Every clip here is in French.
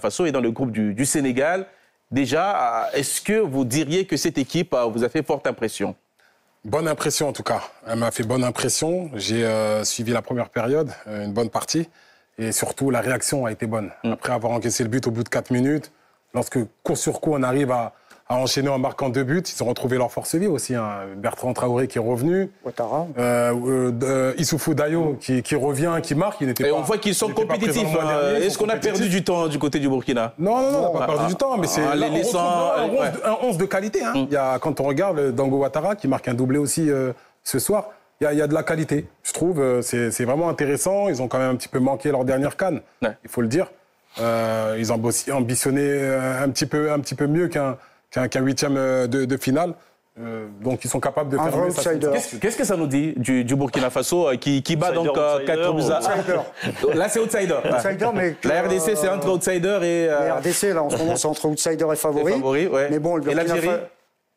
Faso dans le groupe du, Sénégal. Déjà, euh, est-ce que vous diriez que cette équipe euh, vous a fait forte impression Bonne impression en tout cas. Elle m'a fait bonne impression. J'ai euh, suivi la première période, une bonne partie. Et surtout, la réaction a été bonne. Mm. Après avoir encaissé le but au bout de 4 minutes, lorsque court sur coup, on arrive à, a enchaîné en marquant deux buts. Ils ont retrouvé leur force vive aussi. un hein. Bertrand Traoré qui est revenu. Ouattara. Euh, euh, euh, Issoufou Dayo qui, revient, qui marque. Il était on voit qu'ils sont compétitifs. Hein. Est-ce qu'on a perdu du temps hein, du côté du Burkina Non, non, non, on n'a pas perdu du temps. Mais ah, c'est ah, un, 11, de qualité. Hum. quand on regarde Dango Ouattara qui marque un doublé aussi ce soir, il y, a, de la qualité, je trouve. C'est vraiment intéressant. Ils ont quand même un petit peu manqué leur dernière canne, il faut le dire. ils ont ambitionné un petit peu, un petit peu mieux qu'un qu'un qu huitième euh, de, de finale. Euh, donc ils sont capables de faire Qu'est-ce que ça nous dit du, Burkina Faso euh, qui, bat donc 4 buts à Là c'est outsider. la RDC c'est entre outsider et la RDC là en ce moment c'est entre outsider et favori. Mais bon l'Algérie.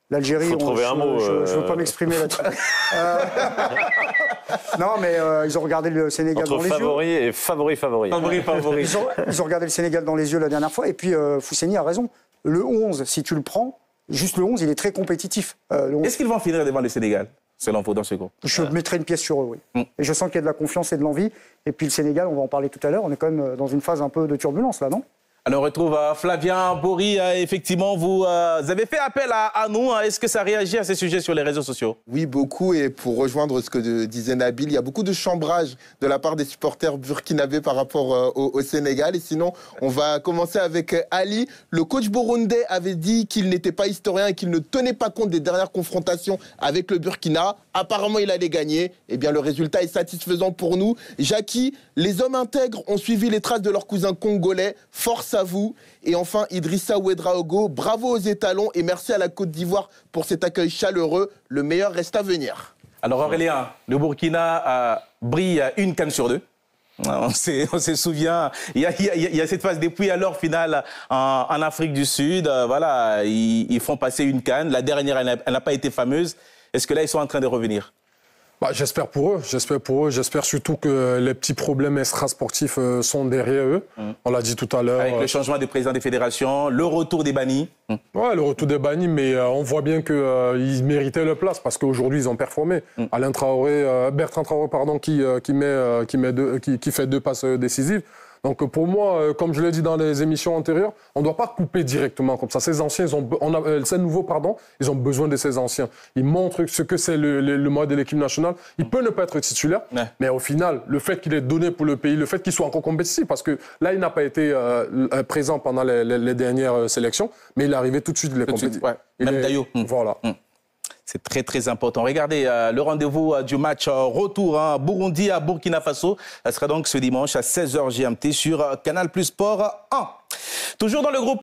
L'Algérie, je, ne veux pas m'exprimer là-dessus. non, mais ils ont regardé le Sénégal dans les yeux. Favori et favori, favori. Favori, favori. Ils ont, ils ont regardé le Sénégal dans les yeux la dernière fois. Et puis Fousseni a raison. Le 11, si tu le prends, juste le 11, il est très compétitif. Euh, Est-ce qu'ils vont finir devant le Sénégal Selon vous, dans ce groupe Je euh. mettrai une pièce sur eux, oui. Mm. Et je sens qu'il y a de la confiance et de l'envie. Et puis le Sénégal, on va en parler tout à l'heure, on est quand même euh, dans une phase un peu de turbulence, là, non alors, on retrouve euh, Flavien Bory. Euh, effectivement, euh, vous avez fait appel à, nous. Hein. Est-ce que ça réagit à ces sujets sur les réseaux sociaux Oui, beaucoup. Et pour rejoindre ce que disait Nabil, il y a beaucoup de chambrage de la part des supporters burkinabés par rapport au, Sénégal. Et sinon, on va commencer avec Ali. Le coach burundais avait dit qu'il n'était pas historien et qu'il ne tenait pas compte des dernières confrontations avec le Burkina. Apparemment, il allait gagner. et eh bien, le résultat est satisfaisant pour nous. Jackie, les hommes intègres ont suivi les traces de leur cousin congolais. Force vous. Et enfin, Idrissa Ouedraogo, bravo aux étalons et merci à la Côte d'Ivoire pour cet accueil chaleureux. Le meilleur reste à venir. Alors Aurélien, le Burkina euh, brille une canne sur deux. On, se souvient, il y, a, cette phase des alors finale en, Afrique du Sud. Euh, voilà, ils, font passer une canne. La dernière, elle n'a pas été fameuse. Est-ce que là, ils sont en train de revenir bah, j'espère pour eux, j'espère pour eux, j'espère surtout que les petits problèmes intra-sportifs euh, sont derrière eux. Mm. On l'a dit tout à l'heure. Avec le euh, changement des présidents des fédérations, le retour des bannis. Mm. Ouais, le retour des bannis, mais euh, on voit bien qu'ils méritaient leur place parce qu'aujourd'hui ils ont performé. Mm. Alain Traoré, Bertrand Traoré, pardon, qui qui met qui met qui fait deux passes décisives. Donc pour moi, euh, comme je l'ai dit dans les émissions antérieures, on ne doit pas couper directement comme ça. Ces anciens, ont, euh, ces nouveaux, pardon, ils ont besoin de ces anciens. Ils montrent ce que c'est le, le, mode de l'équipe nationale. Il mm. peut ne pas être titulaire, mais au final, le fait qu'il ait donné pour le pays, le fait qu'il soit encore compétitif, parce que là, il n'a pas été euh, présent pendant les, dernières sélections, mais il est arrivé tout de suite, il est compétitif. Même est, mm. Voilà. Mm. C'est très, très important. Regardez euh, le rendez-vous euh, du match euh, retour hein, Burundi à Burkina Faso. Ce sera donc ce dimanche à 16h GMT sur Canal Plus Sport 1. Toujours dans le groupe.